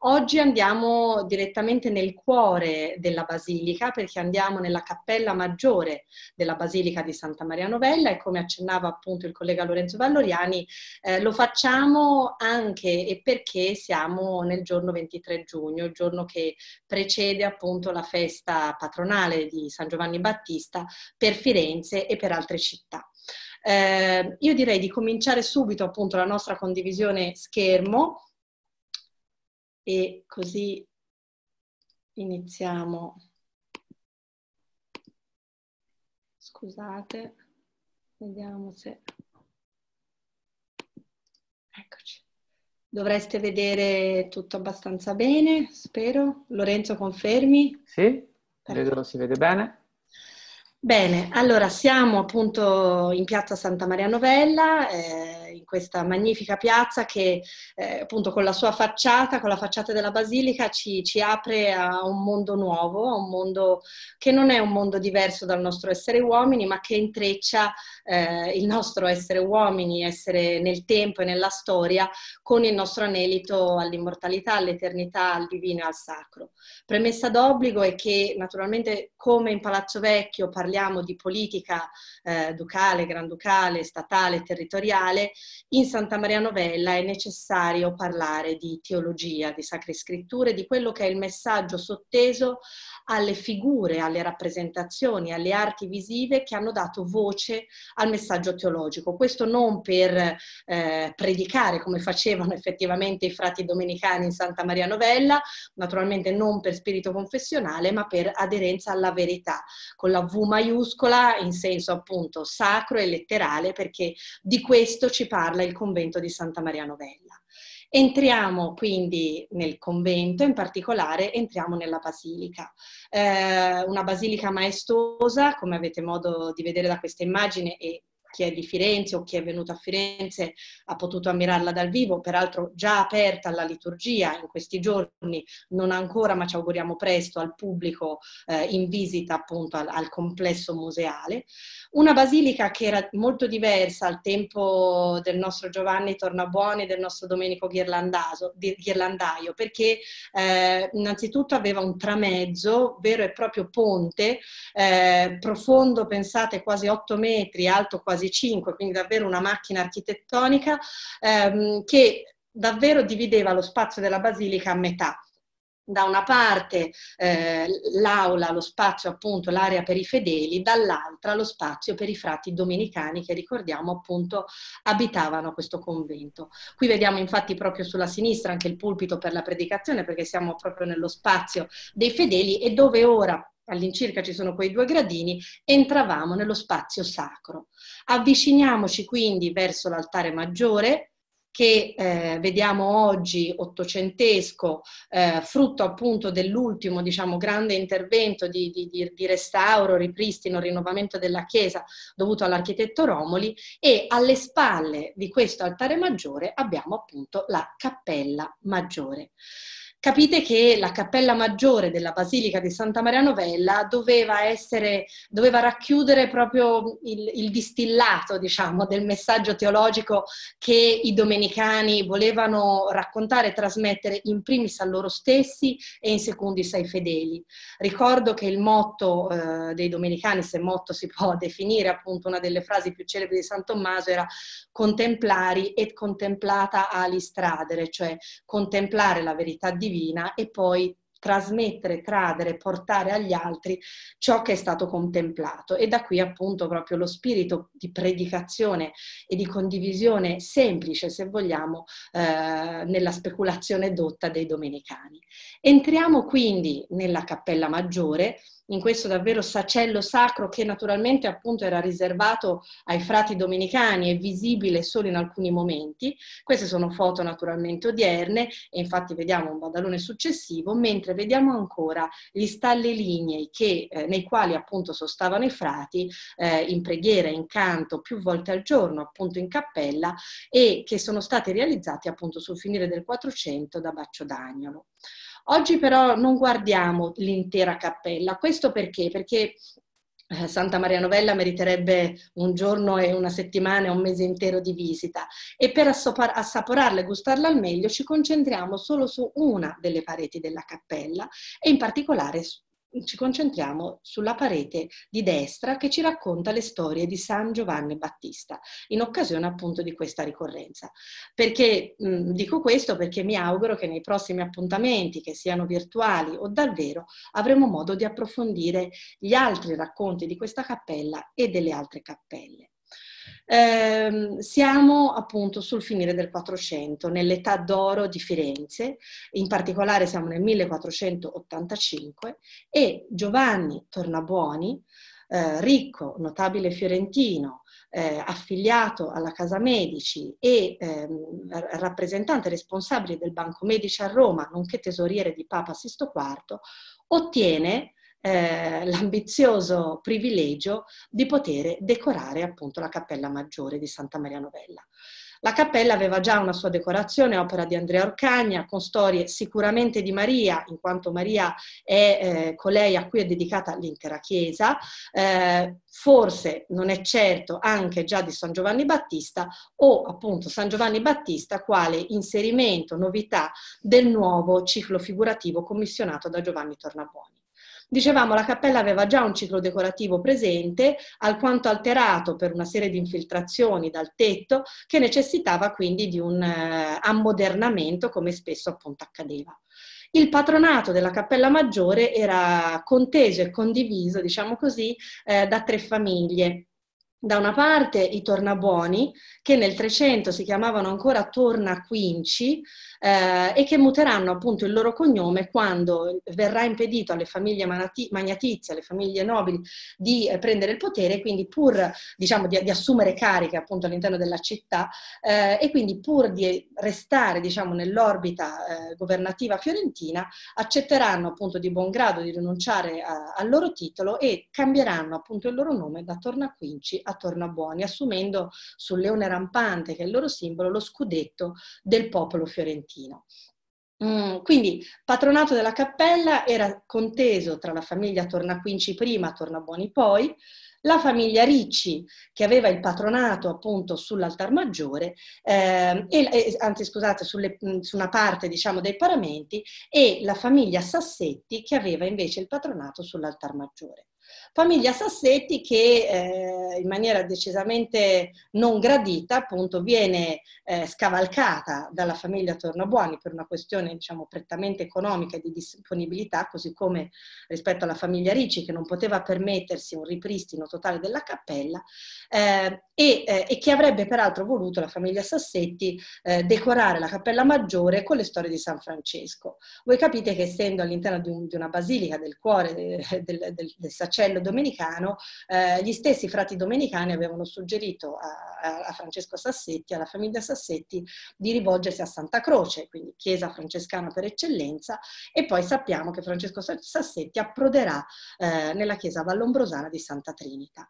Oggi andiamo direttamente nel cuore della basilica perché andiamo nella cappella maggiore della basilica di Santa Maria Novella e come accennava appunto il collega Lorenzo Valloriani eh, lo facciamo anche e perché siamo nel giorno 23 giugno, il giorno che precede appunto la festa patronale di San Giovanni Battista per Firenze e per altre città. Eh, io direi di cominciare subito appunto la nostra condivisione schermo e così iniziamo. Scusate, vediamo se... Eccoci. Dovreste vedere tutto abbastanza bene, spero. Lorenzo, confermi? Sì, vedo, si vede bene. Bene, allora siamo appunto in piazza Santa Maria Novella, eh, questa magnifica piazza che eh, appunto con la sua facciata, con la facciata della basilica, ci, ci, apre a un mondo nuovo, a un mondo che non è un mondo diverso dal nostro essere uomini, ma che intreccia eh, il nostro essere uomini, essere nel tempo e nella storia, con il nostro anelito all'immortalità, all'eternità, al divino e al sacro. Premessa d'obbligo è che naturalmente come in Palazzo Vecchio parliamo di politica eh, ducale, granducale, statale, territoriale, in Santa Maria Novella è necessario parlare di teologia, di sacre scritture, di quello che è il messaggio sotteso alle figure, alle rappresentazioni, alle arti visive che hanno dato voce al messaggio teologico. Questo non per eh, predicare come facevano effettivamente i frati domenicani in Santa Maria Novella, naturalmente non per spirito confessionale, ma per aderenza alla verità, con la V maiuscola in senso appunto sacro e letterale, perché di questo ci parla parla il convento di Santa Maria Novella. Entriamo quindi nel convento, in particolare entriamo nella basilica, eh, una basilica maestosa, come avete modo di vedere da questa immagine e chi è di Firenze o chi è venuto a Firenze ha potuto ammirarla dal vivo, peraltro già aperta alla liturgia in questi giorni, non ancora ma ci auguriamo presto al pubblico eh, in visita appunto al, al, complesso museale. Una basilica che era molto diversa al tempo del nostro Giovanni Tornabuoni, del nostro Domenico Ghirlandaio, perché eh, innanzitutto aveva un tramezzo, vero e proprio ponte, eh, profondo, pensate, quasi 8 metri, alto quasi quasi 5, quindi davvero una macchina architettonica ehm, che davvero divideva lo spazio della basilica a metà da una parte eh, l'aula, lo spazio appunto, l'area per i fedeli, dall'altra lo spazio per i frati domenicani che ricordiamo appunto abitavano questo convento. Qui vediamo infatti proprio sulla sinistra anche il pulpito per la predicazione perché siamo proprio nello spazio dei fedeli e dove ora all'incirca ci sono quei due gradini, entravamo nello spazio sacro. Avviciniamoci quindi verso l'altare maggiore che eh, vediamo oggi ottocentesco, eh, frutto appunto dell'ultimo diciamo, grande intervento di, di, di restauro, ripristino, rinnovamento della chiesa dovuto all'architetto Romoli e alle spalle di questo altare maggiore abbiamo appunto la cappella maggiore capite che la cappella maggiore della Basilica di Santa Maria Novella doveva, essere, doveva racchiudere proprio il, il distillato, diciamo, del messaggio teologico che i domenicani volevano raccontare e trasmettere in primis a loro stessi e in secondis ai fedeli. Ricordo che il motto eh, dei domenicani, se motto si può definire, appunto una delle frasi più celebri di San Tommaso era contemplari et contemplata alis tradere, cioè contemplare la verità divina divina e poi trasmettere, tradere, portare agli altri ciò che è stato contemplato. E da qui appunto proprio lo spirito di predicazione e di condivisione semplice, se vogliamo, eh, nella speculazione dotta dei domenicani. Entriamo quindi nella Cappella Maggiore, in questo davvero sacello sacro che naturalmente appunto era riservato ai frati domenicani e visibile solo in alcuni momenti. Queste sono foto naturalmente odierne e infatti vediamo un badalone successivo, mentre vediamo ancora gli stalle lignei che, eh, nei quali appunto sostavano i frati eh, in preghiera, in canto, più volte al giorno, appunto in cappella e che sono stati realizzati appunto sul finire del 400 da Baccio Dagnolo. Oggi però non guardiamo l'intera cappella, questo perché? Perché eh, Santa Maria Novella meriterebbe un giorno e una settimana e un mese intero di visita e per assaporarla e gustarla al meglio ci concentriamo solo su una delle pareti della cappella e in particolare ci concentriamo sulla parete di destra che ci racconta le storie di San Giovanni Battista, in occasione appunto di questa ricorrenza. Perché mh, dico questo? Perché mi auguro che nei prossimi appuntamenti, che siano virtuali o davvero, avremo modo di approfondire gli altri racconti di questa cappella e delle altre cappelle. Eh, siamo appunto sul finire del 400, nell'età d'oro di Firenze, in particolare siamo nel 1485 e Giovanni Tornabuoni, eh, ricco, notabile fiorentino, eh, affiliato alla Casa Medici e ehm, rappresentante responsabile del Banco Medici a Roma, nonché tesoriere di Papa Sisto IV, ottiene eh, l'ambizioso privilegio di poter decorare appunto la Cappella Maggiore di Santa Maria Novella. La cappella aveva già una sua decorazione, opera di Andrea Orcagna, con storie sicuramente di Maria, in quanto Maria è eh, colei a cui è dedicata l'intera Chiesa, eh, forse, non è certo, anche già di San Giovanni Battista o appunto San Giovanni Battista quale inserimento, novità del nuovo ciclo figurativo commissionato da Giovanni Tornabuoni. Dicevamo la cappella aveva già un ciclo decorativo presente, alquanto alterato per una serie di infiltrazioni dal tetto, che necessitava quindi di un eh, ammodernamento come spesso appunto accadeva. Il patronato della Cappella Maggiore era conteso e condiviso, diciamo così, eh, da tre famiglie, da una parte i tornabuoni, che nel 300 si chiamavano ancora tornaquinci, eh, e che muteranno appunto il loro cognome quando verrà impedito alle famiglie manati- magnatizie, alle famiglie nobili di eh, prendere il potere, quindi pur diciamo di, di assumere cariche appunto all'interno della città eh, e quindi pur di restare diciamo nell'orbita eh, governativa fiorentina accetteranno appunto di buon grado di rinunciare a, al loro titolo e cambieranno appunto il loro nome da Tornaquinci a Tornabuoni assumendo sul leone rampante che è il loro simbolo lo scudetto del popolo fiorentino. Trentino. Mm, quindi patronato della cappella era conteso tra la famiglia Tornaquinci prima, Tornabuoni poi, la famiglia Ricci che aveva il patronato appunto sull'altar maggiore, eh, e, anzi scusate, sulle, mm, su una parte diciamo dei paramenti, e la famiglia Sassetti che aveva invece il patronato sull'altar maggiore. Famiglia Sassetti che eh, in maniera decisamente non gradita appunto viene eh, scavalcata dalla famiglia Tornabuoni per una questione diciamo prettamente economica e di disponibilità, così come rispetto alla famiglia Ricci che non poteva permettersi un ripristino totale della cappella eh, e, eh, e, che avrebbe peraltro voluto la famiglia Sassetti eh, decorare la cappella maggiore con le storie di San Francesco. Voi capite che essendo all'interno di, un, di una basilica del cuore eh, del, del, del sacello domenicano, eh, gli stessi frati domenicani avevano suggerito a, a, Francesco Sassetti, alla famiglia Sassetti, di rivolgersi a Santa Croce, quindi chiesa francescana per eccellenza, e poi sappiamo che Francesco Sassetti approderà eh, nella chiesa vallombrosana di Santa Trinita.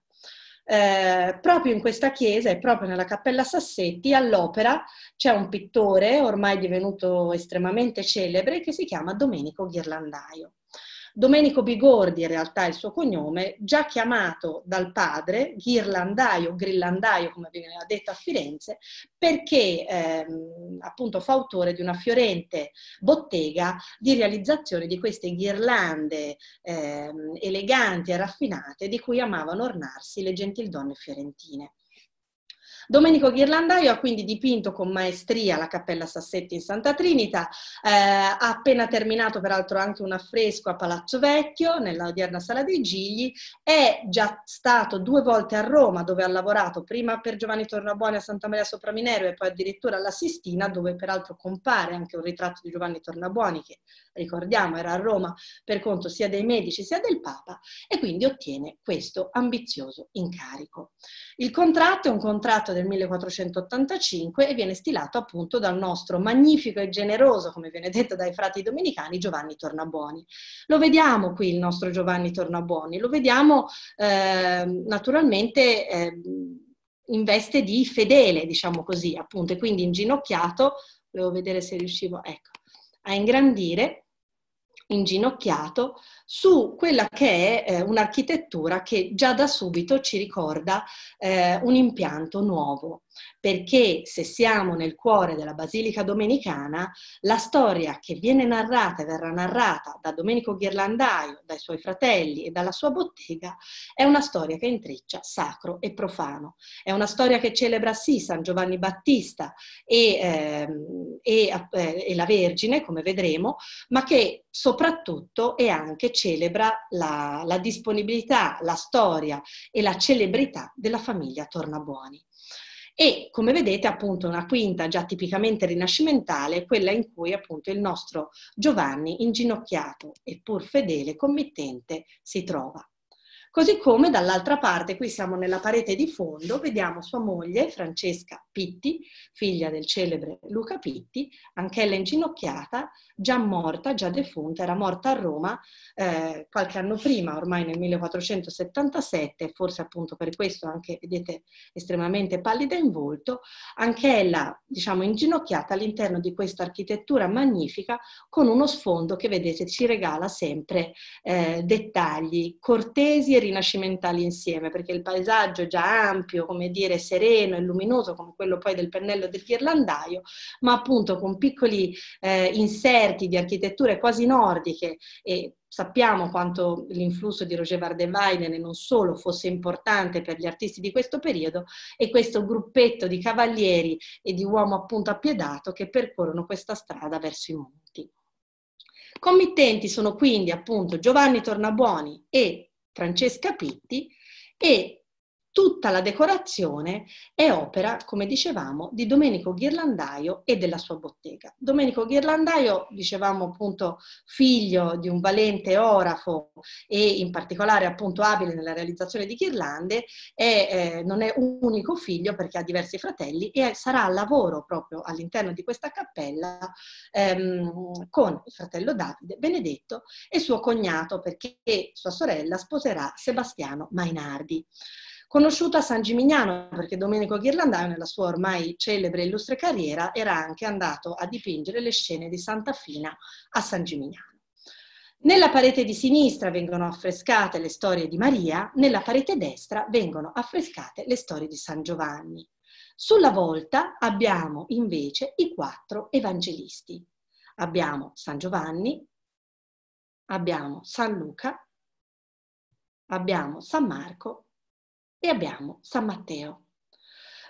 Eh, proprio in questa chiesa e proprio nella Cappella Sassetti all'opera c'è un pittore ormai divenuto estremamente celebre che si chiama Domenico Ghirlandaio. Domenico Bigordi, in realtà è il suo cognome, già chiamato dal padre, ghirlandaio, grillandaio come veniva detto a Firenze, perché ehm, appunto fa autore di una fiorente bottega di realizzazione di queste ghirlande ehm, eleganti e raffinate di cui amavano ornarsi le gentildonne fiorentine. Domenico Ghirlandaio ha quindi dipinto con maestria la Cappella Sassetti in Santa Trinita, eh, ha appena terminato peraltro anche un affresco a Palazzo Vecchio, nell'odierna Sala dei Gigli, è già stato due volte a Roma dove ha lavorato, prima per Giovanni Tornabuoni a Santa Maria sopra Minero e poi addirittura alla Sistina dove peraltro compare anche un ritratto di Giovanni Tornabuoni che ricordiamo era a Roma per conto sia dei medici sia del Papa e quindi ottiene questo ambizioso incarico. Il contratto è un contratto del 1485 e viene stilato appunto dal nostro magnifico e generoso, come viene detto dai frati domenicani, Giovanni Tornabuoni. Lo vediamo qui il nostro Giovanni Tornabuoni, lo vediamo eh, naturalmente... Eh, in veste di fedele, diciamo così, appunto, e quindi inginocchiato, volevo vedere se riuscivo, ecco, a ingrandire inginocchiato su quella che è eh, un'architettura che già da subito ci ricorda eh, un impianto nuovo, perché se siamo nel cuore della Basilica Domenicana, la storia che viene narrata e verrà narrata da Domenico Ghirlandaio, dai suoi fratelli e dalla sua bottega, è una storia che intreccia sacro e profano. È una storia che celebra sì San Giovanni Battista e, ehm, eh, e, e la Vergine, come vedremo, ma che soprattutto è anche celebra la, la disponibilità, la storia e la celebrità della famiglia Tornabuoni. E come vedete appunto una quinta già tipicamente rinascimentale, quella in cui appunto il nostro Giovanni inginocchiato e pur fedele committente si trova. Così come dall'altra parte, qui siamo nella parete di fondo, vediamo sua moglie Francesca Pitti, figlia del celebre Luca Pitti, anch'ella inginocchiata, già morta, già defunta, era morta a Roma eh, qualche anno prima, ormai nel 1477, forse appunto per questo anche, vedete, estremamente pallida in volto, anch'ella, diciamo, inginocchiata all'interno di questa architettura magnifica con uno sfondo che, vedete, ci regala sempre eh, dettagli cortesi e rinascimentali insieme, perché il paesaggio è già ampio, come dire, sereno e luminoso, come quello poi del pennello del ghirlandaio, ma appunto con piccoli eh, inserti di architetture quasi nordiche e sappiamo quanto l'influsso di Roger Vardenweiden e non solo fosse importante per gli artisti di questo periodo e questo gruppetto di cavalieri e di uomo appunto appiedato che percorrono questa strada verso i monti. Committenti sono quindi appunto Giovanni Tornabuoni e Francesca Pitti e Tutta la decorazione è opera, come dicevamo, di Domenico Ghirlandaio e della sua bottega. Domenico Ghirlandaio, dicevamo appunto, figlio di un valente orafo e in particolare appunto abile nella realizzazione di ghirlande, è, eh, non è un unico figlio perché ha diversi fratelli e sarà al lavoro proprio all'interno di questa cappella ehm, con il fratello Davide Benedetto e suo cognato perché sua sorella sposerà Sebastiano Mainardi. Conosciuto a San Gimignano perché Domenico Ghirlandaio nella sua ormai celebre e illustre carriera era anche andato a dipingere le scene di Santa Fina a San Gimignano. Nella parete di sinistra vengono affrescate le storie di Maria, nella parete destra vengono affrescate le storie di San Giovanni. Sulla volta abbiamo invece i quattro evangelisti. Abbiamo San Giovanni, abbiamo San Luca, abbiamo San Marco e abbiamo San Matteo.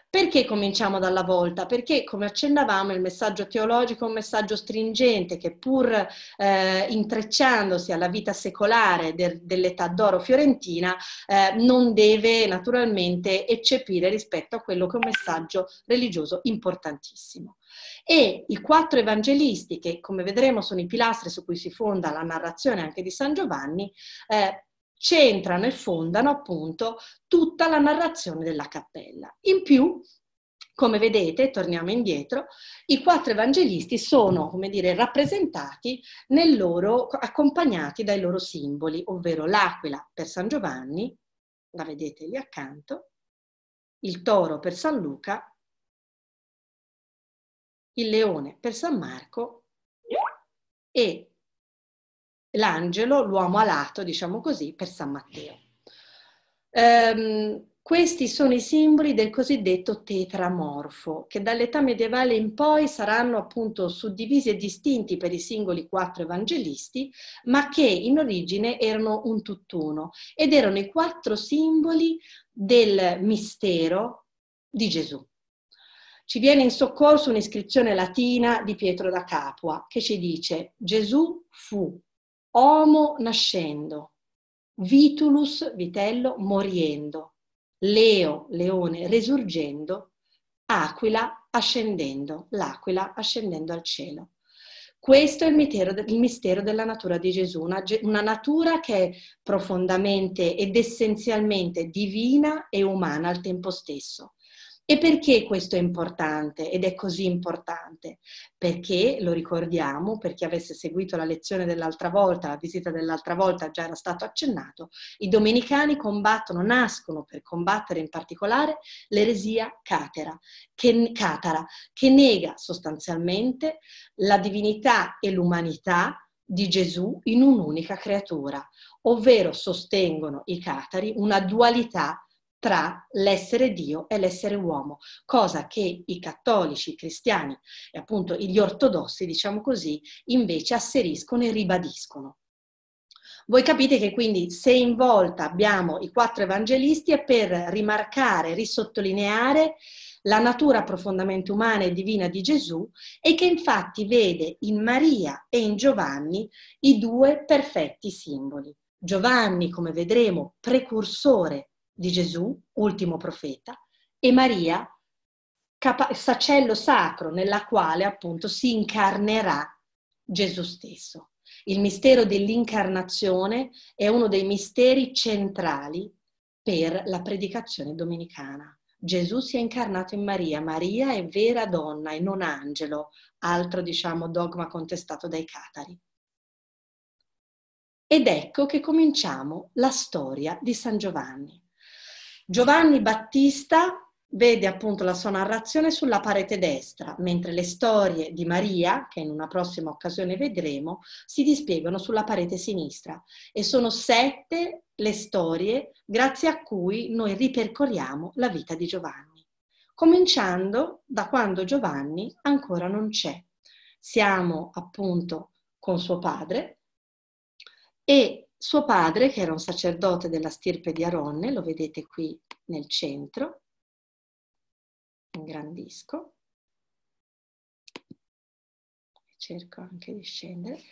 Perché cominciamo dalla volta? Perché, come accennavamo, il messaggio teologico è un messaggio stringente che pur eh, intrecciandosi alla vita secolare de- dell'età d'oro fiorentina, eh, non deve naturalmente eccepire rispetto a quello che è un messaggio religioso importantissimo. E i quattro evangelisti, che come vedremo sono i pilastri su cui si fonda la narrazione anche di San Giovanni, eh, centrano e fondano appunto tutta la narrazione della cappella. In più, come vedete, torniamo indietro, i quattro evangelisti sono, come dire, rappresentati nel loro, accompagnati dai loro simboli, ovvero l'aquila per San Giovanni, la vedete lì accanto, il toro per San Luca, il leone per San Marco e l'angelo, l'uomo alato, diciamo così, per San Matteo. Ehm, questi sono i simboli del cosiddetto tetramorfo, che dall'età medievale in poi saranno appunto suddivisi e distinti per i singoli quattro evangelisti, ma che in origine erano un tutt'uno ed erano i quattro simboli del mistero di Gesù. Ci viene in soccorso un'iscrizione latina di Pietro da Capua che ci dice Gesù fu Homo nascendo, Vitulus, vitello, moriendo, Leo, leone, resurgendo, Aquila ascendendo, l'aquila ascendendo al cielo. Questo è il mistero, il mistero della natura di Gesù, una, una natura che è profondamente ed essenzialmente divina e umana al tempo stesso. E perché questo è importante ed è così importante? Perché, lo ricordiamo, per chi avesse seguito la lezione dell'altra volta, la visita dell'altra volta già era stato accennato, i domenicani combattono, nascono per combattere in particolare l'eresia catera, che, catara, che nega sostanzialmente la divinità e l'umanità di Gesù in un'unica creatura, ovvero sostengono i catari una dualità tra l'essere Dio e l'essere uomo, cosa che i cattolici, i cristiani e appunto gli ortodossi, diciamo così, invece asseriscono e ribadiscono. Voi capite che quindi se in volta abbiamo i quattro evangelisti è per rimarcare, risottolineare la natura profondamente umana e divina di Gesù e che infatti vede in Maria e in Giovanni i due perfetti simboli. Giovanni, come vedremo, precursore di Gesù, ultimo profeta, e Maria, capa- sacello sacro nella quale appunto si incarnerà Gesù stesso. Il mistero dell'incarnazione è uno dei misteri centrali per la predicazione domenicana. Gesù si è incarnato in Maria, Maria è vera donna e non angelo, altro diciamo dogma contestato dai catari. Ed ecco che cominciamo la storia di San Giovanni. Giovanni Battista vede appunto la sua narrazione sulla parete destra, mentre le storie di Maria, che in una prossima occasione vedremo, si dispiegano sulla parete sinistra e sono sette le storie grazie a cui noi ripercorriamo la vita di Giovanni, cominciando da quando Giovanni ancora non c'è. Siamo appunto con suo padre e suo padre, che era un sacerdote della stirpe di Aronne, lo vedete qui nel centro, ingrandisco, cerco anche di scendere,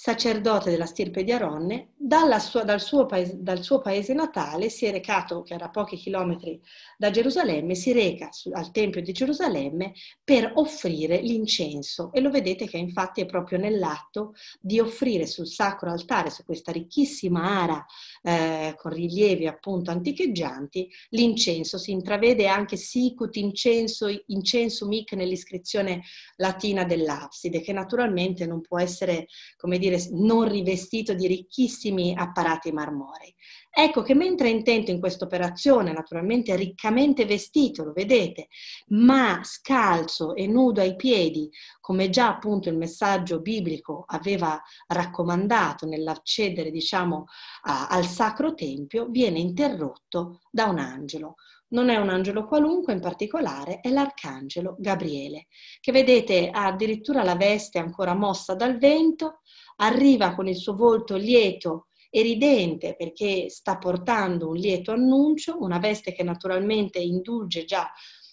sacerdote della stirpe di Aronne, sua, dal, suo paese, dal, suo paese, natale si è recato, che era a pochi chilometri da Gerusalemme, si reca al Tempio di Gerusalemme per offrire l'incenso e lo vedete che infatti è proprio nell'atto di offrire sul sacro altare, su questa ricchissima ara eh, con rilievi appunto anticheggianti, l'incenso. Si intravede anche sicut incenso, incenso mic nell'iscrizione latina dell'abside, che naturalmente non può essere, come dire, dire, non rivestito di ricchissimi apparati marmorei. Ecco che mentre è intento in questa operazione, naturalmente riccamente vestito, lo vedete, ma scalzo e nudo ai piedi, come già appunto il messaggio biblico aveva raccomandato nell'accedere, diciamo, a, al sacro tempio, viene interrotto da un angelo. Non è un angelo qualunque, in particolare è l'arcangelo Gabriele, che vedete ha addirittura la veste ancora mossa dal vento, arriva con il suo volto lieto e ridente perché sta portando un lieto annuncio, una veste che naturalmente indulge già,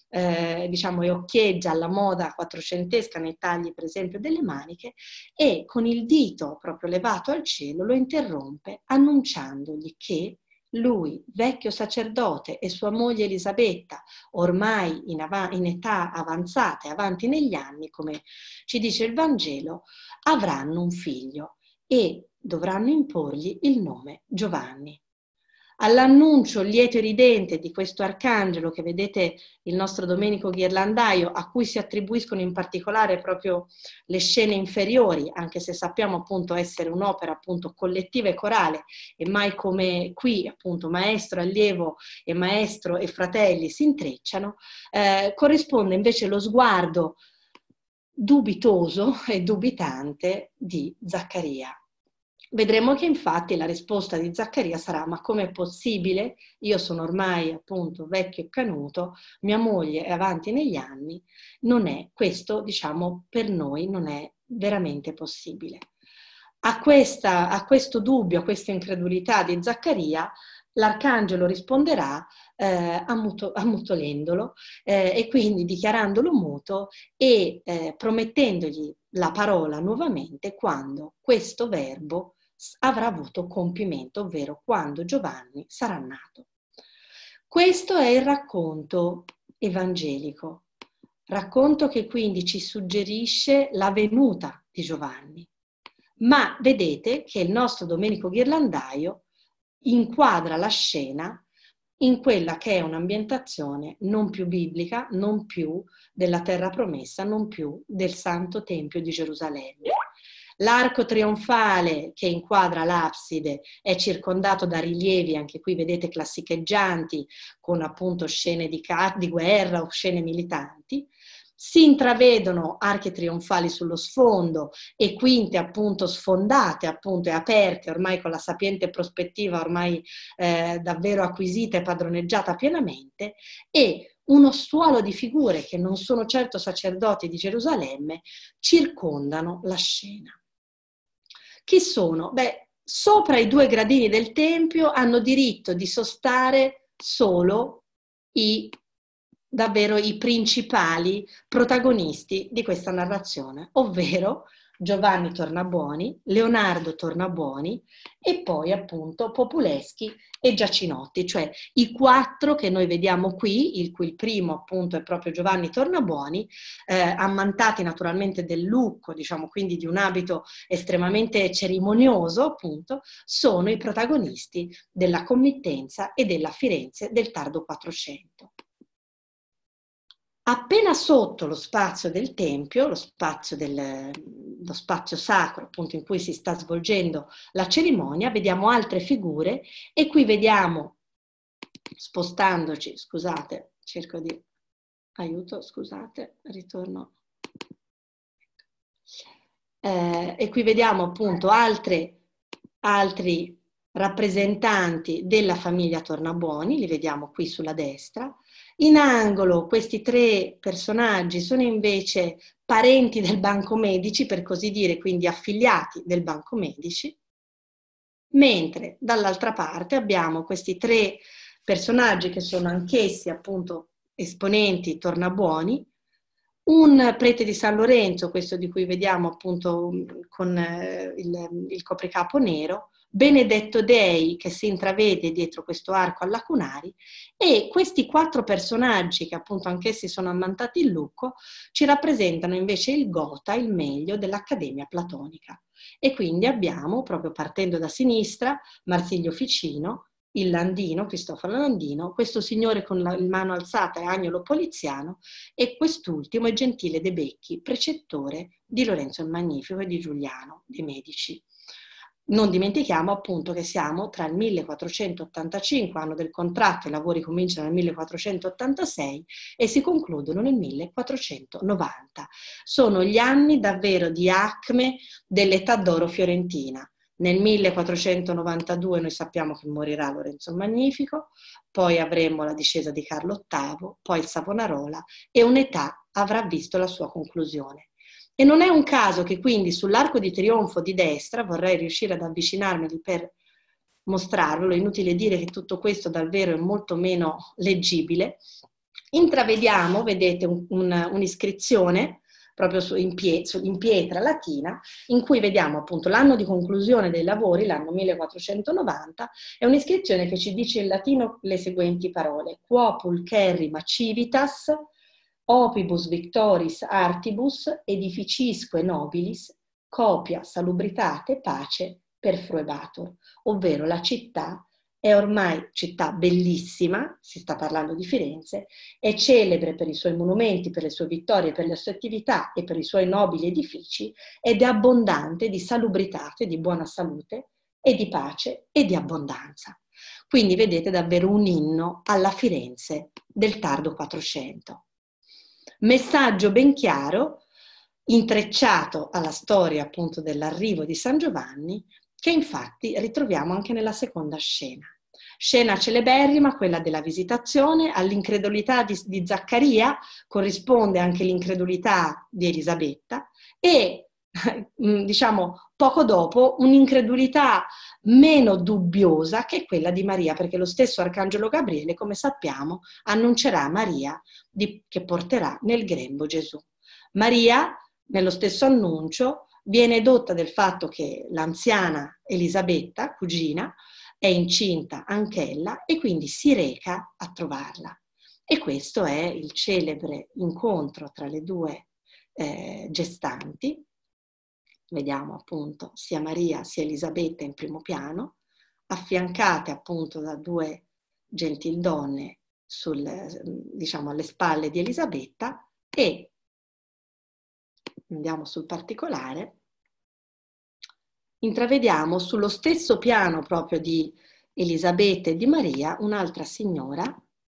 eh, diciamo, e occhieggia alla moda quattrocentesca nei tagli, per esempio, delle maniche, e con il dito proprio levato al cielo lo interrompe annunciandogli che lui, vecchio sacerdote, e sua moglie Elisabetta, ormai in, av- in età avanzata e avanti negli anni, come ci dice il Vangelo, avranno un figlio e dovranno imporgli il nome Giovanni. All'annuncio lieto e ridente di questo arcangelo che vedete il nostro Domenico Ghirlandaio, a cui si attribuiscono in particolare proprio le scene inferiori, anche se sappiamo appunto essere un'opera appunto collettiva e corale, e mai come qui appunto maestro, allievo e maestro e fratelli si intrecciano, eh, corrisponde invece lo sguardo dubitoso e dubitante di Zaccaria Vedremo che infatti la risposta di Zaccaria sarà ma com'è possibile? Io sono ormai appunto vecchio e canuto, mia moglie è avanti negli anni, non è questo diciamo per noi non è veramente possibile. A, questa, a questo dubbio, a questa incredulità di Zaccaria, l'arcangelo risponderà eh, ammuto, ammutolendolo eh, e quindi dichiarandolo muto e eh, promettendogli la parola nuovamente quando questo verbo avrà avuto compimento, ovvero quando Giovanni sarà nato. Questo è il racconto evangelico, racconto che quindi ci suggerisce la venuta di Giovanni. Ma vedete che il nostro Domenico Ghirlandaio inquadra la scena in quella che è un'ambientazione non più biblica, non più della terra promessa, non più del santo tempio di Gerusalemme, L'arco trionfale che inquadra l'abside è circondato da rilievi, anche qui vedete classicheggianti, con appunto scene di, di guerra o scene militanti si intravedono archi trionfali sullo sfondo e quinte appunto sfondate appunto e aperte ormai con la sapiente prospettiva ormai eh, davvero acquisita e padroneggiata pienamente e uno stuolo di figure che non sono certo sacerdoti di Gerusalemme circondano la scena. Chi sono? Beh, sopra i due gradini del Tempio hanno diritto di sostare solo i davvero i principali protagonisti di questa narrazione, ovvero Giovanni Tornabuoni, Leonardo Tornabuoni e poi appunto Populeschi e Giacinotti, cioè i quattro che noi vediamo qui, il cui il primo appunto è proprio Giovanni Tornabuoni, eh, ammantati naturalmente del lucco, diciamo quindi di un abito estremamente cerimonioso appunto, sono i protagonisti della committenza e della Firenze del tardo Quattrocento. Appena sotto lo spazio del Tempio, lo spazio, del, lo spazio, sacro appunto in cui si sta svolgendo la cerimonia, vediamo altre figure e qui vediamo, spostandoci, scusate, cerco di... aiuto, scusate, ritorno. Eh, e qui vediamo appunto altre, altri rappresentanti della famiglia Tornabuoni, li vediamo qui sulla destra, in angolo questi tre personaggi sono invece parenti del banco medici, per così dire, quindi affiliati del banco medici, mentre dall'altra parte abbiamo questi tre personaggi che sono anch'essi appunto esponenti tornabuoni, un prete di San Lorenzo, questo di cui vediamo appunto con eh, il, il copricapo nero, Benedetto Dei che si intravede dietro questo arco a Lacunari e questi quattro personaggi che appunto anch'essi sono ammantati in lucco ci rappresentano invece il gota, il meglio dell'Accademia Platonica. E quindi abbiamo, proprio partendo da sinistra, Marsilio Ficino, il Landino, Cristoforo Landino, questo signore con la mano alzata e Agnolo Poliziano e quest'ultimo è Gentile De Becchi, precettore di Lorenzo il Magnifico e di Giuliano de' Medici. Non dimentichiamo appunto che siamo tra il 1485, anno del contratto, i lavori cominciano nel 1486 e si concludono nel 1490. Sono gli anni davvero di acme dell'età d'oro fiorentina. Nel 1492 noi sappiamo che morirà Lorenzo il Magnifico, poi avremo la discesa di Carlo VIII, poi il Savonarola e un'età avrà visto la sua conclusione. E non è un caso che quindi sull'arco di trionfo di destra, vorrei riuscire ad avvicinarmeli per mostrarvelo, inutile dire che tutto questo davvero è molto meno leggibile, intravediamo, vedete, un, un, un'iscrizione proprio su, in, pie, su, in, pietra latina, in cui vediamo appunto l'anno di conclusione dei lavori, l'anno 1490, è un'iscrizione che ci dice in latino le seguenti parole, quo pulcherrima civitas opibus victoris artibus edificisque nobilis, copia salubritate pace per fruebatur, ovvero la città è ormai città bellissima, si sta parlando di Firenze, è celebre per i suoi monumenti, per le sue vittorie, per le sue attività e per i suoi nobili edifici ed è abbondante di salubritate, di buona salute e di pace e di abbondanza. Quindi vedete davvero un inno alla Firenze del tardo 400 messaggio ben chiaro, intrecciato alla storia appunto dell'arrivo di San Giovanni, che infatti ritroviamo anche nella seconda scena. Scena celeberrima, quella della visitazione, all'incredulità di, di Zaccaria corrisponde anche l'incredulità di Elisabetta e Mm, diciamo poco dopo, un'incredulità meno dubbiosa che quella di Maria, perché lo stesso Arcangelo Gabriele, come sappiamo, annuncerà a Maria di, che porterà nel grembo Gesù. Maria, nello stesso annuncio, viene dotta del fatto che l'anziana Elisabetta, cugina, è incinta anch'ella e quindi si reca a trovarla. E questo è il celebre incontro tra le due eh, gestanti vediamo appunto sia Maria sia Elisabetta in primo piano, affiancate appunto da due gentildonne sul, diciamo, alle spalle di Elisabetta e andiamo sul particolare, intravediamo sullo stesso piano proprio di Elisabetta e di Maria un'altra signora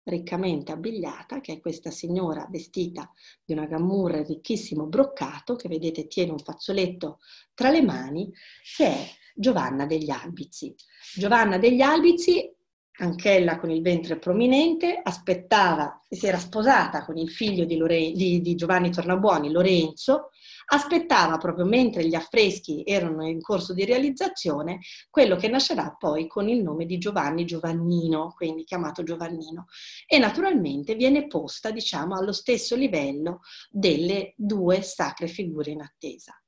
riccamente abbigliata, che è questa signora vestita di una gammurra ricchissimo broccato, che vedete tiene un fazzoletto tra le mani, che è Giovanna degli Albizi. Giovanna degli Albizi anch'ella con il ventre prominente, aspettava, si era sposata con il figlio di, Lore, di, di, Giovanni Tornabuoni, Lorenzo, aspettava proprio mentre gli affreschi erano in corso di realizzazione quello che nascerà poi con il nome di Giovanni Giovannino, quindi chiamato Giovannino, e naturalmente viene posta, diciamo, allo stesso livello delle due sacre figure in attesa.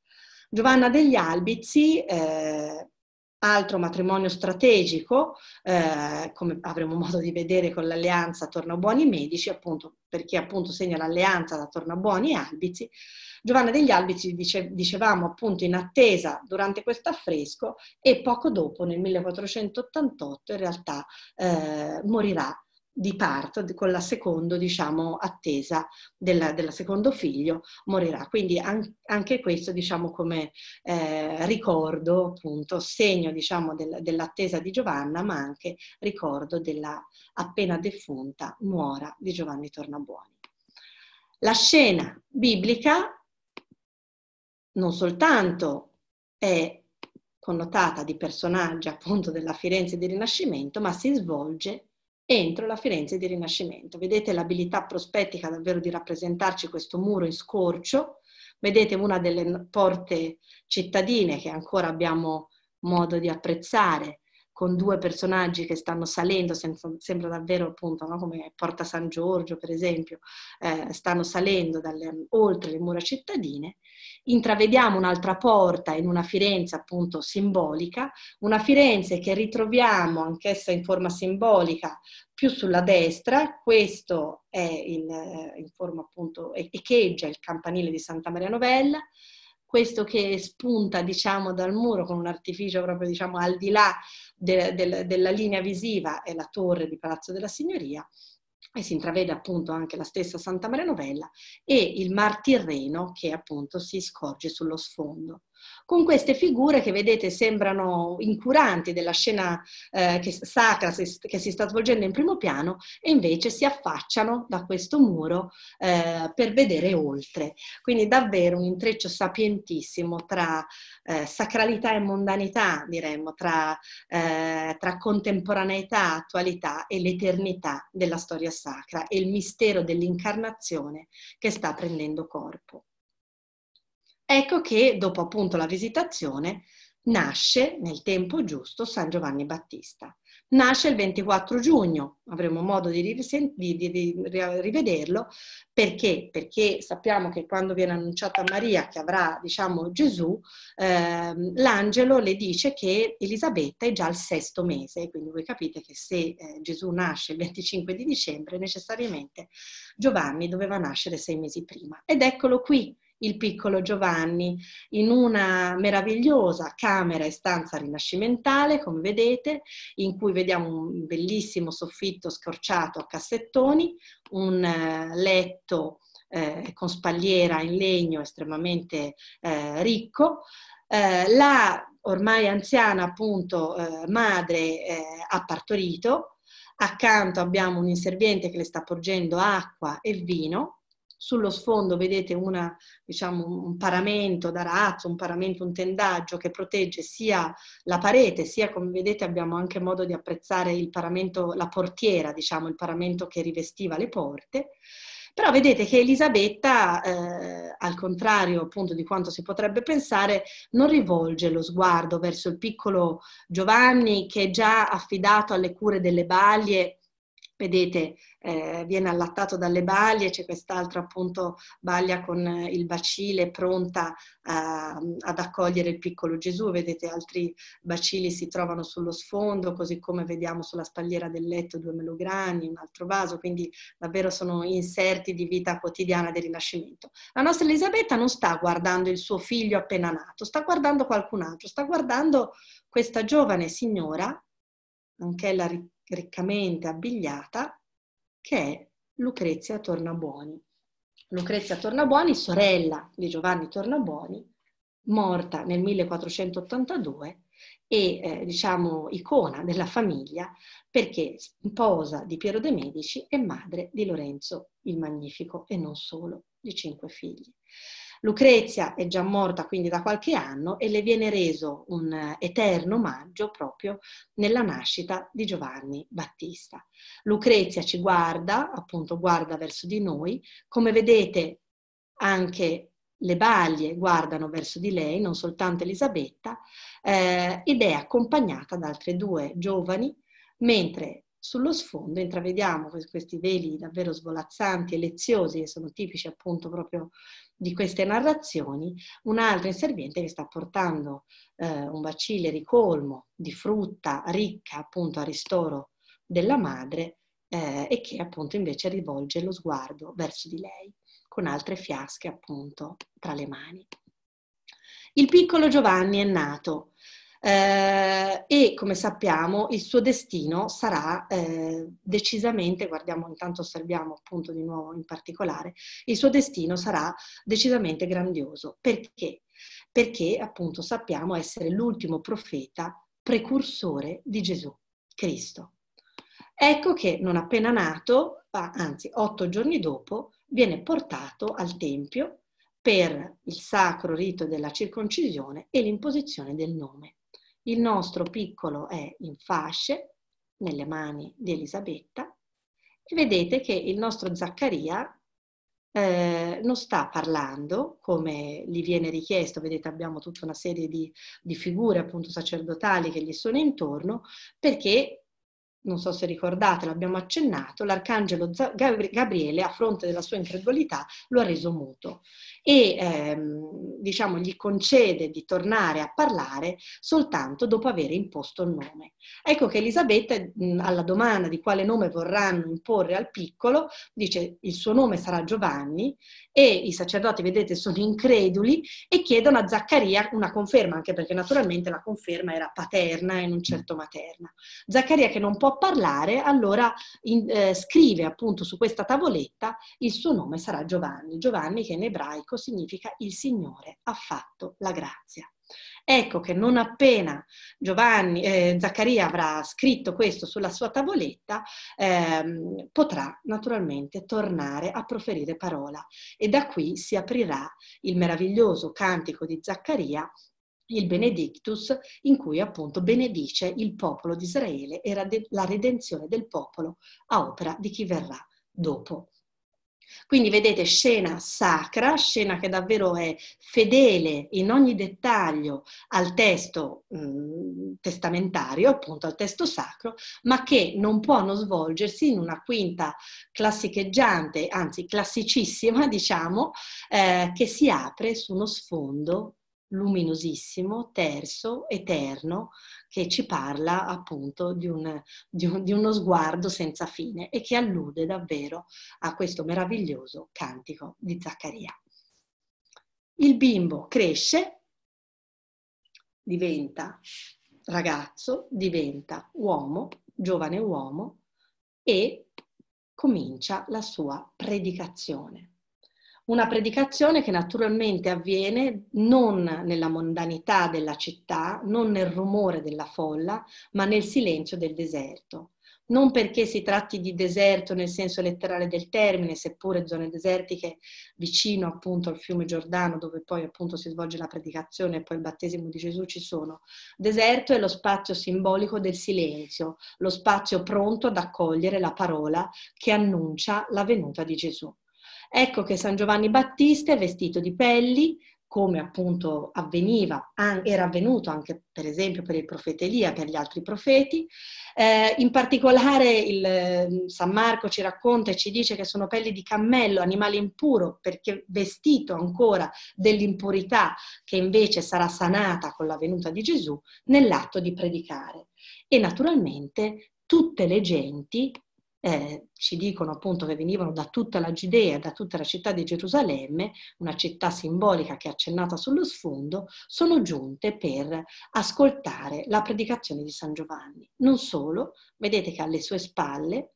Giovanna degli Albizi eh, altro matrimonio strategico, eh, come avremo modo di vedere con l'alleanza Tornabuoni Medici, appunto perché appunto segna l'alleanza da Tornabuoni e Albizi, Giovanna degli Albizi, dice, dicevamo appunto in attesa durante questo affresco e poco dopo nel 1488 in realtà eh, morirà di parto, con la seconda diciamo, attesa del, del secondo figlio, morirà. Quindi anche questo diciamo, come eh, ricordo, appunto, segno diciamo, del, dell'attesa di Giovanna, ma anche ricordo della appena defunta nuora di Giovanni Tornabuoni. La scena biblica non soltanto è connotata di personaggi appunto della Firenze del Rinascimento, ma si svolge entro la Firenze di Rinascimento. Vedete l'abilità prospettica davvero di rappresentarci questo muro in scorcio, vedete una delle porte cittadine che ancora abbiamo modo di apprezzare, con due personaggi che stanno salendo, sembra davvero appunto no? come Porta San Giorgio per esempio, eh, stanno salendo dalle, oltre le mura cittadine, intravediamo un'altra porta in una Firenze appunto simbolica, una Firenze che ritroviamo anch'essa in forma simbolica più sulla destra, questo è in, eh, in forma appunto, echeggia il campanile di Santa Maria Novella, questo che spunta diciamo dal muro con un artificio proprio diciamo al di là de, de, della linea visiva è la torre di Palazzo della Signoria e si intravede appunto anche la stessa Santa Maria Novella e il Mar Tirreno che appunto si scorge sullo sfondo con queste figure che vedete sembrano incuranti della scena eh, che, sacra si, che si sta svolgendo in primo piano e invece si affacciano da questo muro eh, per vedere oltre. Quindi davvero un intreccio sapientissimo tra eh, sacralità e mondanità, diremmo, tra, eh, tra contemporaneità, attualità e l'eternità della storia sacra e il mistero dell'incarnazione che sta prendendo corpo. Ecco che dopo appunto la visitazione nasce nel tempo giusto San Giovanni Battista. Nasce il 24 giugno, avremo modo di, rivesen- di, di, di rivederlo perché? perché? sappiamo che quando viene annunciata a Maria che avrà diciamo, Gesù, ehm, l'angelo le dice che Elisabetta è già al sesto mese, quindi voi capite che se eh, Gesù nasce il 25 di dicembre necessariamente Giovanni doveva nascere sei mesi prima. Ed eccolo qui, il piccolo Giovanni in una meravigliosa camera e stanza rinascimentale, come vedete, in cui vediamo un bellissimo soffitto scorciato a cassettoni, un eh, letto eh, con spalliera in legno estremamente eh, ricco, eh, la ormai anziana appunto eh, madre eh, ha partorito, accanto abbiamo un inserviente che le sta porgendo acqua e vino, sullo sfondo vedete una, diciamo, un paramento d'arazzo, un paramento, un tendaggio che protegge sia la parete, sia come vedete abbiamo anche modo di apprezzare il paramento, la portiera, diciamo, il paramento che rivestiva le porte. Però vedete che Elisabetta, eh, al contrario appunto di quanto si potrebbe pensare, non rivolge lo sguardo verso il piccolo Giovanni che è già affidato alle cure delle balie vedete, eh, viene allattato dalle baglie, c'è quest'altra appunto baglia con eh, il bacile pronta a, ehm, ad accogliere il piccolo Gesù, vedete altri bacili si trovano sullo sfondo, così come vediamo sulla spalliera del letto due melograni, un altro vaso, quindi davvero sono inserti di vita quotidiana del Rinascimento. La nostra Elisabetta non sta guardando il suo figlio appena nato, sta guardando qualcun altro, sta guardando questa giovane signora, anche la riccamente abbigliata, che è Lucrezia Tornabuoni. Lucrezia Tornabuoni, sorella di Giovanni Tornabuoni, morta nel 1482 e eh, diciamo icona della famiglia perché sposa di Piero de' Medici e madre di Lorenzo il Magnifico e non solo, di cinque figli. Lucrezia è già morta quindi da qualche anno e le viene reso un eh, eterno omaggio proprio nella nascita di Giovanni Battista. Lucrezia ci guarda, appunto guarda verso di noi, come vedete anche le baglie guardano verso di lei, non soltanto Elisabetta, eh, ed è accompagnata da altre due giovani, mentre sullo sfondo intravediamo questi veli davvero svolazzanti e leziosi, che sono tipici appunto proprio di queste narrazioni, un'altra inserviente che sta portando eh, un bacile ricolmo di frutta ricca appunto a ristoro della madre eh, e che appunto invece rivolge lo sguardo verso di lei con altre fiasche appunto tra le mani. Il piccolo Giovanni è nato eh, e come sappiamo il suo destino sarà eh, decisamente, guardiamo intanto osserviamo appunto di nuovo in particolare, il suo destino sarà decisamente grandioso. Perché? Perché appunto sappiamo essere l'ultimo profeta precursore di Gesù Cristo. Ecco che non appena nato, anzi otto giorni dopo, viene portato al Tempio per il sacro rito della circoncisione e l'imposizione del nome. Il nostro piccolo è in fasce, nelle mani di Elisabetta, e vedete che il nostro Zaccaria eh, non sta parlando come gli viene richiesto, vedete abbiamo tutta una serie di, di figure appunto sacerdotali che gli sono intorno, perché non so se ricordate, l'abbiamo accennato, l'arcangelo Gabriele, a fronte della sua incredulità, lo ha reso muto e ehm, diciamo, gli concede di tornare a parlare soltanto dopo aver imposto il nome. Ecco che Elisabetta, alla domanda di quale nome vorranno imporre al piccolo, dice il suo nome sarà Giovanni e i sacerdoti, vedete, sono increduli e chiedono a Zaccaria una conferma, anche perché naturalmente la conferma era paterna e non certo materna. Zaccaria che non può parlare, allora in, eh, scrive appunto su questa tavoletta il suo nome sarà Giovanni. Giovanni che in ebraico significa il Signore ha fatto la grazia. Ecco che non appena Giovanni, eh, Zaccaria avrà scritto questo sulla sua tavoletta, eh, potrà naturalmente tornare a proferire parola e da qui si aprirà il meraviglioso cantico di Zaccaria il Benedictus, in cui appunto benedice il popolo di Israele e la redenzione del popolo a opera di chi verrà dopo. Quindi vedete scena sacra, scena che davvero è fedele in ogni dettaglio al testo mh, mm, testamentario, appunto al testo sacro, ma che non può non svolgersi in una quinta classicheggiante, anzi classicissima, diciamo, eh, che si apre su uno sfondo luminosissimo, terzo, eterno, che ci parla appunto di, un, di, un, di, uno sguardo senza fine e che allude davvero a questo meraviglioso cantico di Zaccaria. Il bimbo cresce, diventa ragazzo, diventa uomo, giovane uomo e comincia la sua predicazione. Una predicazione che naturalmente avviene non nella mondanità della città, non nel rumore della folla, ma nel silenzio del deserto non perché si tratti di deserto nel senso letterale del termine, seppure zone desertiche vicino appunto al fiume Giordano, dove poi appunto si svolge la predicazione e poi il battesimo di Gesù ci sono. Deserto è lo spazio simbolico del silenzio, lo spazio pronto ad accogliere la parola che annuncia la venuta di Gesù. Ecco che San Giovanni Battista è vestito di pelli, come appunto avveniva, era avvenuto anche per esempio per il profeta Elia, per gli altri profeti. Eh, in particolare il, mm, San Marco ci racconta e ci dice che sono pelli di cammello, animale impuro, perché vestito ancora dell'impurità che invece sarà sanata con la venuta di Gesù nell'atto di predicare. E naturalmente tutte le genti eh, ci dicono appunto che venivano da tutta la Gidea, da tutta la città di Gerusalemme, una città simbolica che è accennata sullo sfondo, sono giunte per ascoltare la predicazione di San Giovanni. Non solo, vedete che alle sue spalle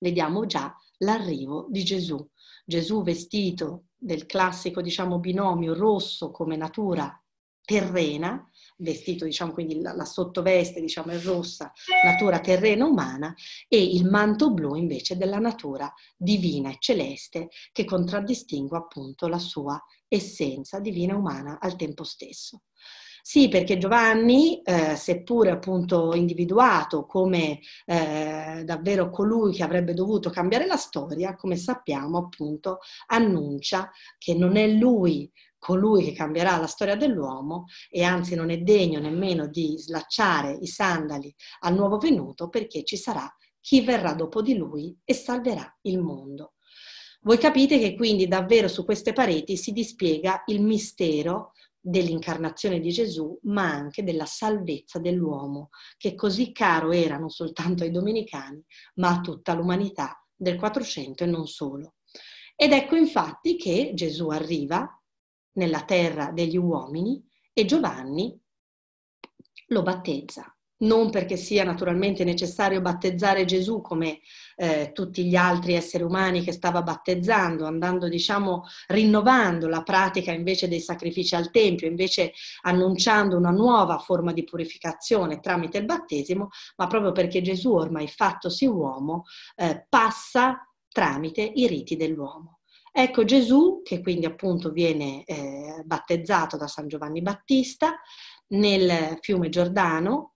vediamo già l'arrivo di Gesù. Gesù vestito del classico diciamo binomio rosso come natura terrena vestito, diciamo, quindi la, la sottoveste, diciamo, è rossa, natura terrena umana, e il manto blu invece della natura divina e celeste che contraddistingue appunto la sua essenza divina e umana al tempo stesso. Sì, perché Giovanni, eh, seppure appunto individuato come eh, davvero colui che avrebbe dovuto cambiare la storia, come sappiamo appunto, annuncia che non è lui colui che cambierà la storia dell'uomo e anzi non è degno nemmeno di slacciare i sandali al nuovo venuto perché ci sarà chi verrà dopo di lui e salverà il mondo. Voi capite che quindi davvero su queste pareti si dispiega il mistero dell'incarnazione di Gesù, ma anche della salvezza dell'uomo, che così caro era non soltanto ai domenicani, ma a tutta l'umanità del Quattrocento e non solo. Ed ecco infatti che Gesù arriva nella terra degli uomini e Giovanni lo battezza. Non perché sia naturalmente necessario battezzare Gesù come eh, tutti gli altri esseri umani che stava battezzando, andando, diciamo, rinnovando la pratica invece dei sacrifici al Tempio, invece annunciando una nuova forma di purificazione tramite il battesimo, ma proprio perché Gesù, ormai fattosi uomo, eh, passa tramite i riti dell'uomo. Ecco Gesù, che quindi appunto viene eh, battezzato da San Giovanni Battista nel fiume Giordano,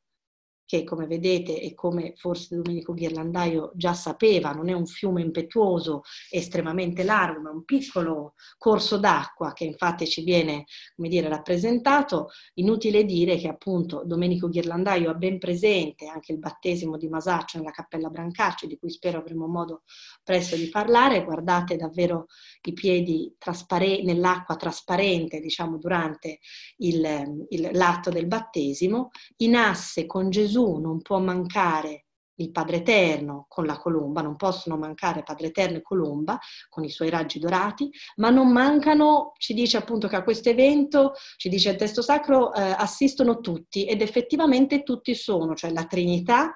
che come vedete e come forse Domenico Ghirlandaio già sapeva, non è un fiume impetuoso estremamente largo, ma un piccolo corso d'acqua che infatti ci viene come dire, rappresentato. Inutile dire che appunto Domenico Ghirlandaio ha ben presente anche il battesimo di Masaccio nella Cappella Brancacci, di cui spero avremo modo presto di parlare. Guardate davvero i piedi traspare- nell'acqua trasparente, diciamo, durante il, il, l'atto del battesimo. In asse con Gesù Gesù non può mancare il Padre Eterno con la colomba, non possono mancare Padre Eterno e colomba con i suoi raggi dorati, ma non mancano, ci dice appunto che a questo evento, ci dice il testo sacro, eh, assistono tutti ed effettivamente tutti sono, cioè la Trinità,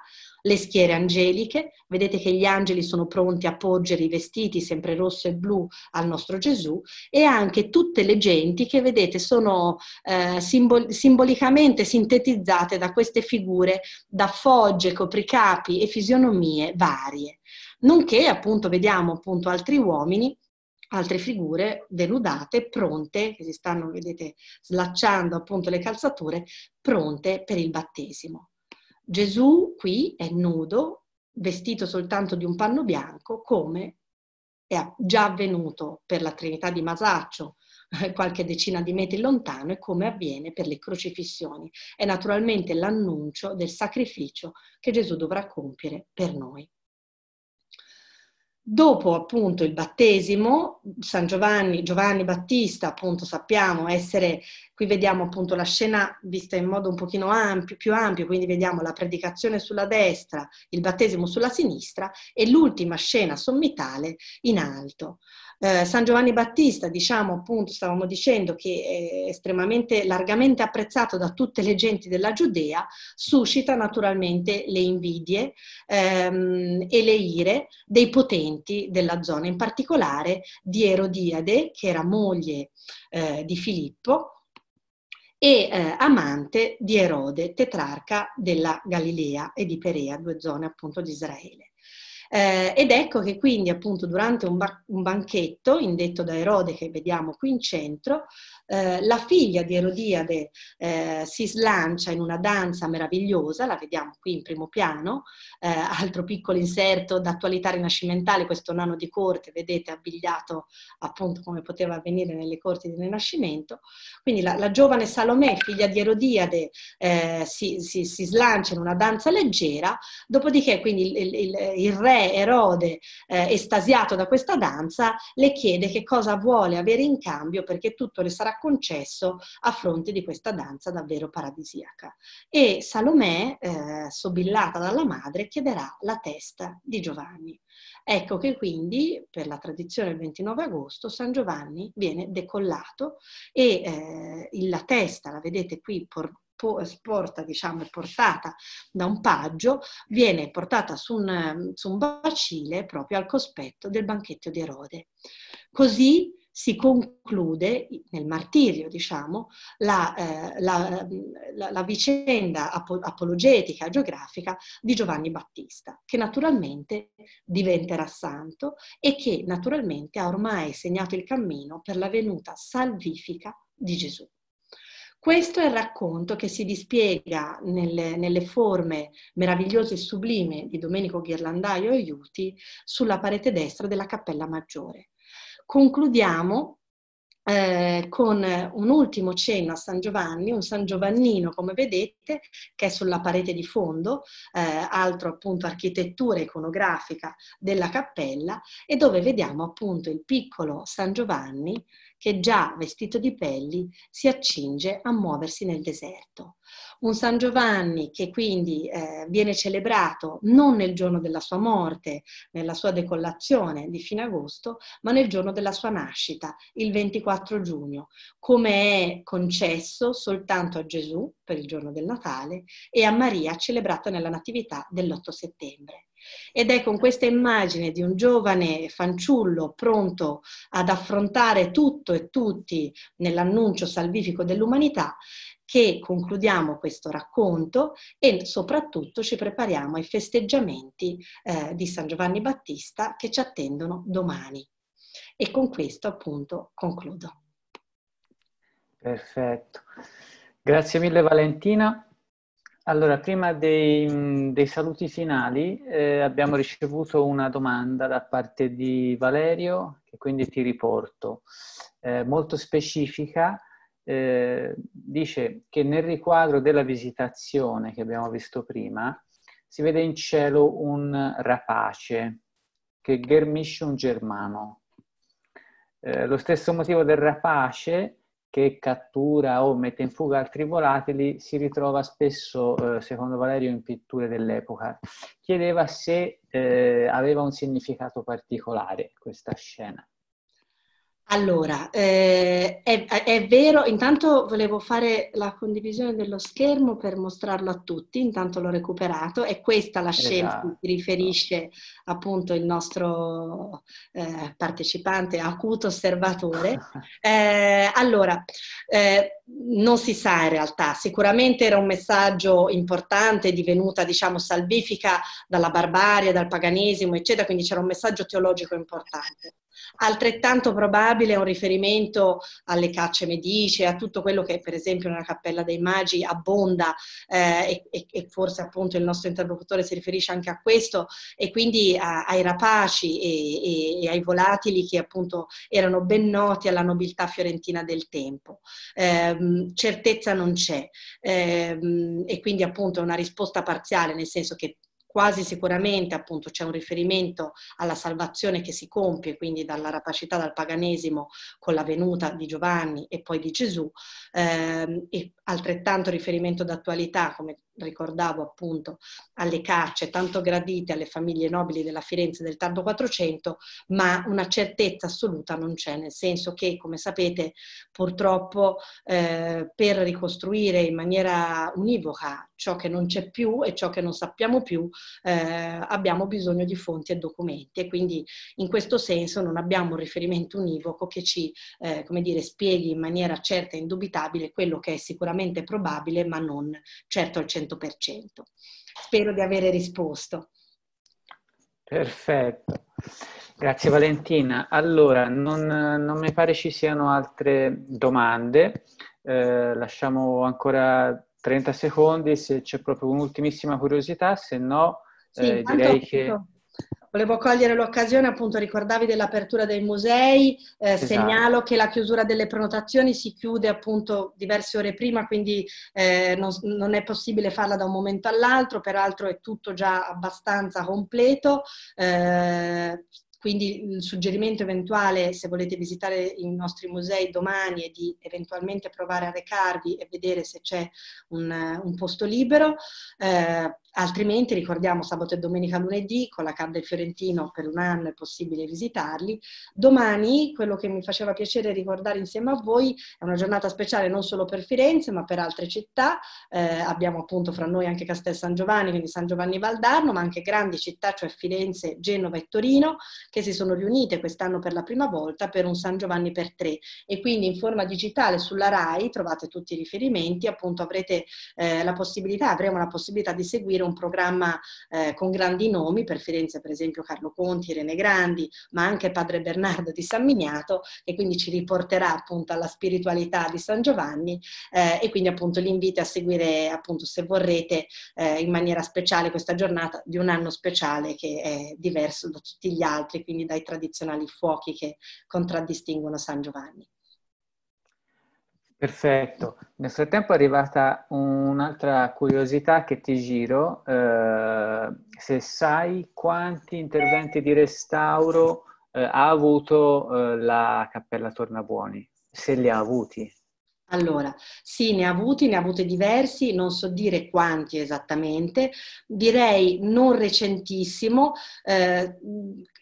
le schiere angeliche, vedete che gli angeli sono pronti a porgere i vestiti sempre rosso e blu al nostro Gesù e anche tutte le genti che vedete sono eh, simbol- simbolicamente sintetizzate da queste figure da fogge, copricapi e fisionomie varie, nonché appunto vediamo appunto altri uomini altre figure denudate, pronte, che si stanno, vedete, slacciando appunto le calzature, pronte per il battesimo. Gesù qui è nudo, vestito soltanto di un panno bianco, come è già avvenuto per la Trinità di Masaccio eh, qualche decina di metri lontano e come avviene per le crocifissioni. È naturalmente l'annuncio del sacrificio che Gesù dovrà compiere per noi. Dopo appunto il battesimo, San Giovanni, Giovanni Battista, appunto sappiamo essere, qui vediamo appunto la scena vista in modo un pochino ampio, più ampio, quindi vediamo la predicazione sulla destra, il battesimo sulla sinistra e l'ultima scena sommitale in alto. Eh, San Giovanni Battista, diciamo appunto, stavamo dicendo che è estremamente largamente apprezzato da tutte le genti della Giudea, suscita naturalmente le invidie ehm, e le ire dei potenti comportamenti della zona, in particolare di Erodiade, che era moglie eh, di Filippo, e eh, amante di Erode, tetrarca della Galilea e di Perea, due zone appunto di Israele. Eh, ed ecco che quindi appunto durante un, ba- un, banchetto indetto da Erode che vediamo qui in centro, eh, la figlia di Erodiade eh, si slancia in una danza meravigliosa, la vediamo qui in primo piano, eh, altro piccolo inserto d'attualità rinascimentale, questo nano di corte, vedete abbigliato appunto come poteva avvenire nelle corti del Rinascimento. Quindi la, la giovane Salomè, figlia di Erodiade, eh, si, si, si, slancia in una danza leggera, dopodiché quindi il, il, il, il re Erode, eh, estasiato da questa danza, le chiede che cosa vuole avere in cambio perché tutto le sarà concesso a fronte di questa danza davvero paradisiaca. E Salomè, eh, sobillata dalla madre, chiederà la testa di Giovanni. Ecco che quindi per la tradizione del 29 agosto San Giovanni viene decollato e eh, la testa, la vedete qui porta, diciamo, portata da un paggio, viene portata su un, su un bacile proprio al cospetto del banchetto di Erode. Così si conclude nel martirio, diciamo, la, eh, la, la, la vicenda apo- apologetica, geografica di Giovanni Battista, che naturalmente diventerà santo e che naturalmente ha ormai segnato il cammino per la venuta salvifica di Gesù. Questo è il racconto che si dispiega nelle, nelle forme meravigliose e sublime di Domenico Ghirlandaio e Aiuti sulla parete destra della Cappella Maggiore. Concludiamo eh, con un ultimo cenno a San Giovanni, un San Giovannino come vedete che è sulla parete di fondo, eh, altro appunto architettura iconografica della cappella e dove vediamo appunto il piccolo San Giovanni che già vestito di pelli si accinge a muoversi nel deserto. Un San Giovanni che quindi eh, viene celebrato non nel giorno della sua morte, nella sua decollazione di fine agosto, ma nel giorno della sua nascita, il 24 giugno, come è concesso soltanto a Gesù per il giorno del Natale e a Maria celebrata nella Natività dell'8 settembre. Ed è con questa immagine di un giovane fanciullo pronto ad affrontare tutto e tutti nell'annuncio salvifico dell'umanità che concludiamo questo racconto e soprattutto ci prepariamo ai festeggiamenti eh, di San Giovanni Battista che ci attendono domani. E con questo appunto concludo. Perfetto. Grazie mille Valentina. Allora, prima dei, dei saluti finali eh, abbiamo ricevuto una domanda da parte di Valerio, che quindi ti riporto, eh, molto specifica. Eh, dice che nel riquadro della visitazione che abbiamo visto prima si vede in cielo un rapace che ghermisce un germano. Eh, lo stesso motivo del rapace che cattura o mette in fuga altri volatili si ritrova spesso, eh, secondo Valerio, in pitture dell'epoca. Chiedeva se eh, aveva un significato particolare questa scena. Allora, eh, è, è, vero, intanto volevo fare la condivisione dello schermo per mostrarlo a tutti, intanto l'ho recuperato, è questa la scelta esatto. che riferisce appunto il nostro eh, partecipante, acuto osservatore. Eh, allora, eh, non si sa in realtà, sicuramente era un messaggio importante divenuta diciamo salvifica dalla barbarie, dal paganesimo eccetera, quindi c'era un messaggio teologico importante. Altrettanto probabile è un riferimento alle cacce medice, a tutto quello che per esempio nella Cappella dei Magi abbonda eh, e, e, forse appunto il nostro interlocutore si riferisce anche a questo e quindi a, ai rapaci e, e, e, ai volatili che appunto erano ben noti alla nobiltà fiorentina del tempo. Eh, certezza non c'è eh, e quindi appunto è una risposta parziale nel senso che quasi sicuramente appunto c'è un riferimento alla salvazione che si compie, quindi dalla rapacità dal paganesimo con la venuta di Giovanni e poi di Gesù, ehm, e altrettanto riferimento d'attualità, come ricordavo appunto, alle carcere tanto gradite alle famiglie nobili della Firenze del tardo 400, ma una certezza assoluta non c'è, nel senso che, come sapete, purtroppo eh, per ricostruire in maniera univoca ciò che non c'è più e ciò che non sappiamo più, eh, abbiamo bisogno di fonti e documenti e quindi in questo senso non abbiamo un riferimento univoco che ci, eh, come dire, spieghi in maniera certa e indubitabile quello che è sicuramente probabile, ma non certo al 100%. 100%. Spero di avere risposto. Perfetto. Grazie Valentina. Allora, non, non mi pare ci siano altre domande. Eh, lasciamo ancora 30 secondi se c'è proprio un'ultimissima curiosità, se no eh, sì, eh, direi che... Volevo cogliere l'occasione, appunto ricordavi dell'apertura dei musei, eh, esatto. segnalo che la chiusura delle prenotazioni si chiude appunto diverse ore prima, quindi eh, non, non, è possibile farla da un momento all'altro, peraltro è tutto già abbastanza completo. Eh, quindi il suggerimento eventuale, se volete visitare i nostri musei domani, è di eventualmente provare a recarvi e vedere se c'è un, un posto libero. Eh, altrimenti ricordiamo sabato e domenica lunedì con la CAD del Fiorentino per un anno è possibile visitarli. Domani quello che mi faceva piacere ricordare insieme a voi è una giornata speciale non solo per Firenze ma per altre città. Eh, abbiamo appunto fra noi anche Castel San Giovanni, quindi San Giovanni Valdarno, ma anche grandi città, cioè Firenze, Genova e Torino, che si sono riunite quest'anno per la prima volta per un San Giovanni per tre e quindi in forma digitale sulla RAI trovate tutti i riferimenti, appunto avrete eh, la possibilità, avremo la possibilità di seguire un programma eh, con grandi nomi, per Firenze per esempio Carlo Conti, Irene Grandi, ma anche Padre Bernardo di San Miniato che quindi ci riporterà appunto alla spiritualità di San Giovanni eh, e quindi appunto l'invito a seguire appunto se vorrete eh, in maniera speciale questa giornata di un anno speciale che è diverso da tutti gli altri quindi dai tradizionali fuochi che contraddistinguono San Giovanni. Perfetto. Nel frattempo è arrivata un'altra curiosità che ti giro. Eh, se sai quanti interventi di restauro eh, ha avuto eh, la Cappella Tornabuoni, se li ha avuti. Allora, sì, ne ha avuti, ne ha avuti diversi, non so dire quanti esattamente, direi non recentissimo, eh,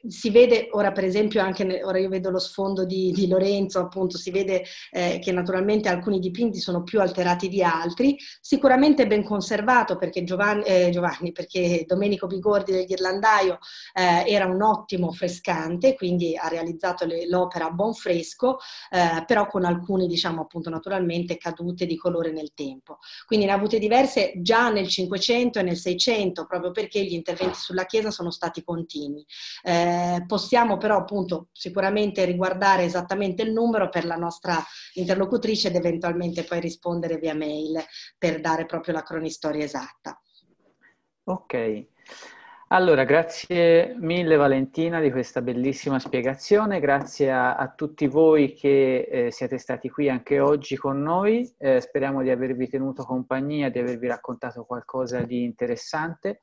si vede ora per esempio anche, ora io vedo lo sfondo di, di Lorenzo, appunto si vede eh, che naturalmente alcuni dipinti sono più alterati di altri, sicuramente ben conservato perché Giovanni, eh, Giovanni perché Domenico Bigordi del Ghirlandaio eh, era un ottimo frescante, quindi ha realizzato l'opera a buon fresco, eh, però con alcune diciamo appunto naturalmente cadute di colore nel tempo. Quindi ne ha avute diverse già nel 500 e nel 600 proprio perché gli interventi sulla chiesa sono stati continui. Eh, eh, possiamo però appunto sicuramente riguardare esattamente il numero per la nostra interlocutrice ed eventualmente poi rispondere via mail per dare proprio la cronistoria esatta. Ok. Allora, grazie mille Valentina di questa bellissima spiegazione, grazie a, a tutti voi che eh, siete stati qui anche oggi con noi, eh, speriamo di avervi tenuto compagnia, di avervi raccontato qualcosa di interessante.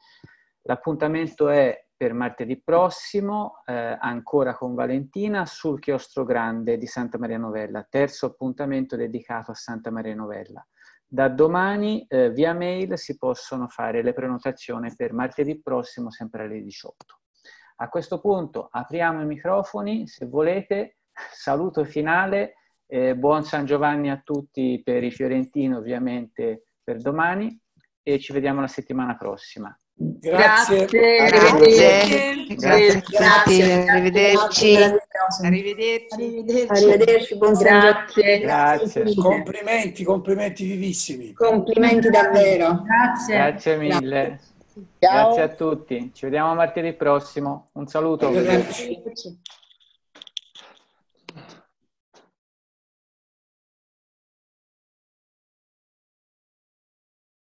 L'appuntamento è per martedì prossimo, eh, ancora con Valentina, sul chiostro grande di Santa Maria Novella, terzo appuntamento dedicato a Santa Maria Novella. Da domani eh, via mail si possono fare le prenotazioni per martedì prossimo, sempre alle 18. A questo punto apriamo i microfoni, se volete, saluto finale, eh, buon San Giovanni a tutti per i fiorentini ovviamente per domani e ci vediamo la settimana prossima. Grazie. Grazie. Arrivederci. Grazie. Grazie. Arrivederci. Arrivederci. Arrivederci. grazie. grazie. Complimenti, complimenti vivissimi. Complimenti davvero. Grazie. Grazie mille. Grazie a tutti. Ci vediamo martedì prossimo. Un saluto. Arrivederci.